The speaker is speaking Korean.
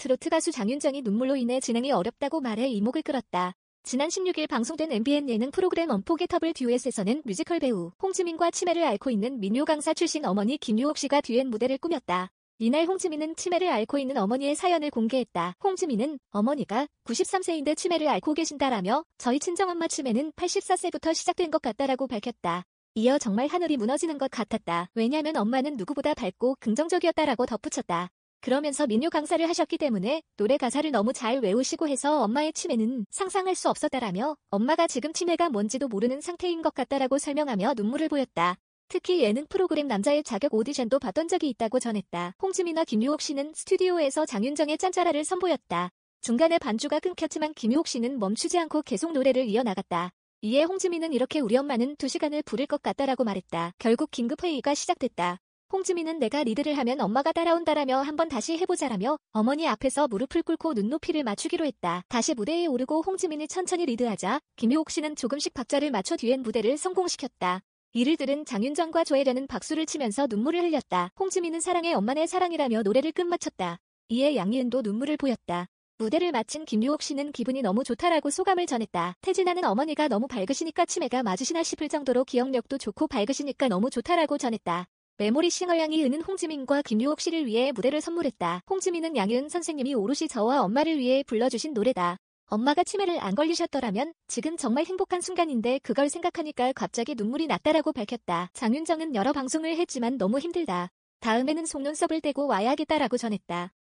트로트 가수 장윤정이 눈물로 인해 진행이 어렵다고 말해 이목을 끌었다. 지난 16일 방송된 MBN 예능 프로그램 언포게터블 듀엣에서는 뮤지컬 배우 홍지민과 치매를 앓고 있는 민요 강사 출신 어머니 김유옥 씨가 듀엣 무대를 꾸몄다. 이날 홍지민은 치매를 앓고 있는 어머니의 사연을 공개했다. 홍지민은 어머니가 93세인데 치매를 앓고 계신다라며 저희 친정엄마 치매는 84세부터 시작된 것 같다라고 밝혔다. 이어 정말 하늘이 무너지는 것 같았다. 왜냐면 엄마는 누구보다 밝고 긍정적이었다라고 덧붙였다. 그러면서 민요 강사를 하셨기 때문에 노래 가사를 너무 잘 외우시고 해서 엄마의 치매는 상상할 수 없었다라며 엄마가 지금 치매가 뭔지도 모르는 상태인 것 같다라고 설명하며 눈물을 보였다. 특히 예능 프로그램 남자의 자격 오디션도 봤던 적이 있다고 전했다. 홍지민과 김유옥 씨는 스튜디오에서 장윤정의 짠짜라를 선보였다. 중간에 반주가 끊겼지만 김유옥 씨는 멈추지 않고 계속 노래를 이어나갔다. 이에 홍지민은 이렇게 우리 엄마는 두 시간을 부를 것 같다라고 말했다. 결국 긴급회의가 시작됐다. 홍지민은 내가 리드를 하면 엄마가 따라온다라며 한번 다시 해보자라며 어머니 앞에서 무릎을 꿇고 눈높이를 맞추기로 했다. 다시 무대에 오르고 홍지민이 천천히 리드하자 김효옥 씨는 조금씩 박자를 맞춰 뒤엔 무대를 성공시켰다. 이를 들은 장윤정과 조혜련은 박수를 치면서 눈물을 흘렸다. 홍지민은 사랑해 엄마네 사랑이라며 노래를 끝마쳤다. 이에 양희은도 눈물을 보였다. 무대를 마친 김유옥 씨는 기분이 너무 좋다라고 소감을 전했다. 태진아는 어머니가 너무 밝으시니까 치매가 맞으시나 싶을 정도로 기억력도 좋고 밝으시니까 너무 좋다라고 전했다. 메모리 싱어 양이은은 홍지민과 김유옥 씨를 위해 무대를 선물했다. 홍지민은 양윤 선생님이 오롯이 저와 엄마를 위해 불러주신 노래다. 엄마가 치매를 안 걸리셨더라면 지금 정말 행복한 순간인데 그걸 생각하니까 갑자기 눈물이 났다라고 밝혔다. 장윤정은 여러 방송을 했지만 너무 힘들다. 다음에는 속눈썹을 떼고 와야겠다라고 전했다.